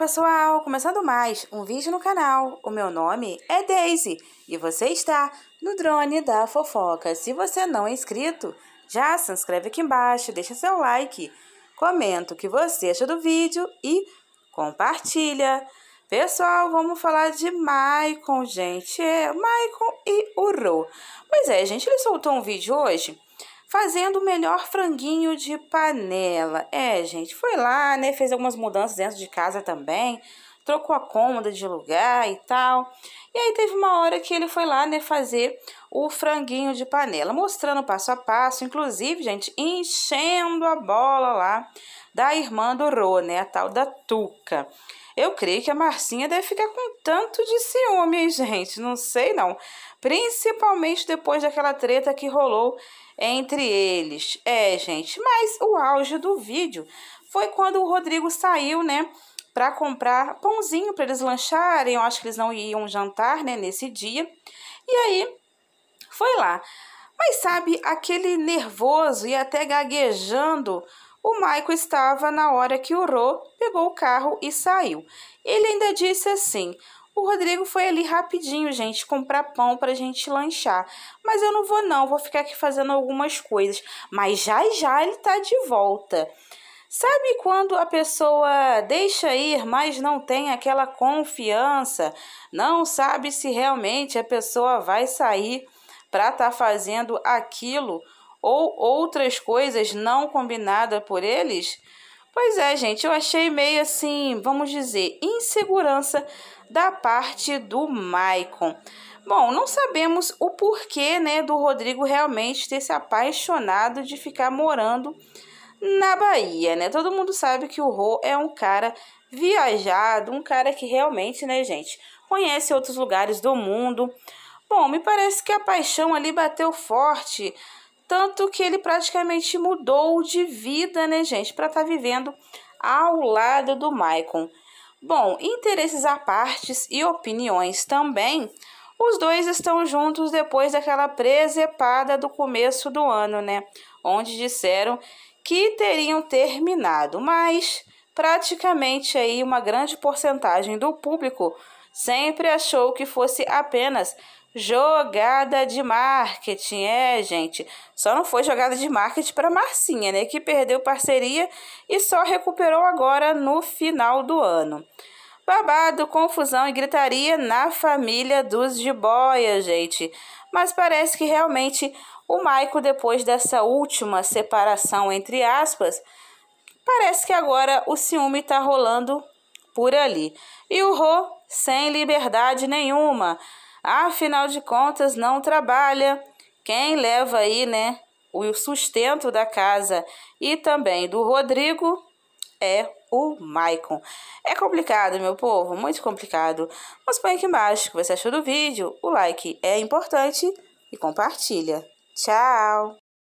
pessoal, começando mais um vídeo no canal. O meu nome é Daisy e você está no Drone da Fofoca. Se você não é inscrito, já se inscreve aqui embaixo, deixa seu like, comenta o que você achou do vídeo e compartilha. Pessoal, vamos falar de Maicon, gente. É, Maicon e o Rô. Pois é, gente, ele soltou um vídeo hoje fazendo o melhor franguinho de panela. É, gente, foi lá, né? Fez algumas mudanças dentro de casa também trocou a cômoda de lugar e tal. E aí teve uma hora que ele foi lá, né, fazer o franguinho de panela, mostrando passo a passo, inclusive, gente, enchendo a bola lá da irmã do Rô, né, a tal da Tuca. Eu creio que a Marcinha deve ficar com tanto de ciúme, hein, gente? Não sei não. Principalmente depois daquela treta que rolou entre eles. É, gente, mas o auge do vídeo foi quando o Rodrigo saiu, né, para comprar pãozinho para eles lancharem. Eu acho que eles não iam jantar, né, nesse dia. E aí foi lá. Mas sabe, aquele nervoso e até gaguejando, o Maico estava na hora que o Rô pegou o carro e saiu. Ele ainda disse assim: o Rodrigo foi ali rapidinho, gente, comprar pão para a gente lanchar. Mas eu não vou não, vou ficar aqui fazendo algumas coisas. Mas já já ele tá de volta. Sabe quando a pessoa deixa ir, mas não tem aquela confiança, não sabe se realmente a pessoa vai sair para estar tá fazendo aquilo ou outras coisas não combinadas por eles? Pois é, gente, eu achei meio assim, vamos dizer, insegurança da parte do Maicon. Bom, não sabemos o porquê, né, do Rodrigo realmente ter se apaixonado de ficar morando na Bahia, né? Todo mundo sabe que o Rô é um cara viajado, um cara que realmente, né, gente, conhece outros lugares do mundo. Bom, me parece que a paixão ali bateu forte, tanto que ele praticamente mudou de vida, né, gente, para estar tá vivendo ao lado do Maicon. Bom, interesses à partes e opiniões também, os dois estão juntos depois daquela presepada do começo do ano, né? Onde disseram que teriam terminado, mas praticamente aí uma grande porcentagem do público sempre achou que fosse apenas jogada de marketing, é, gente. Só não foi jogada de marketing para Marcinha, né, que perdeu parceria e só recuperou agora no final do ano. Babado, confusão e gritaria na família dos Jiboia, gente. Mas parece que realmente o Maico, depois dessa última separação, entre aspas, parece que agora o ciúme tá rolando por ali. E o Rô sem liberdade nenhuma. Afinal de contas, não trabalha. Quem leva aí, né, o sustento da casa e também do Rodrigo é o Maicon. É complicado, meu povo, muito complicado. Mas põe aqui embaixo o que você achou do vídeo, o like é importante e compartilha. Tchau!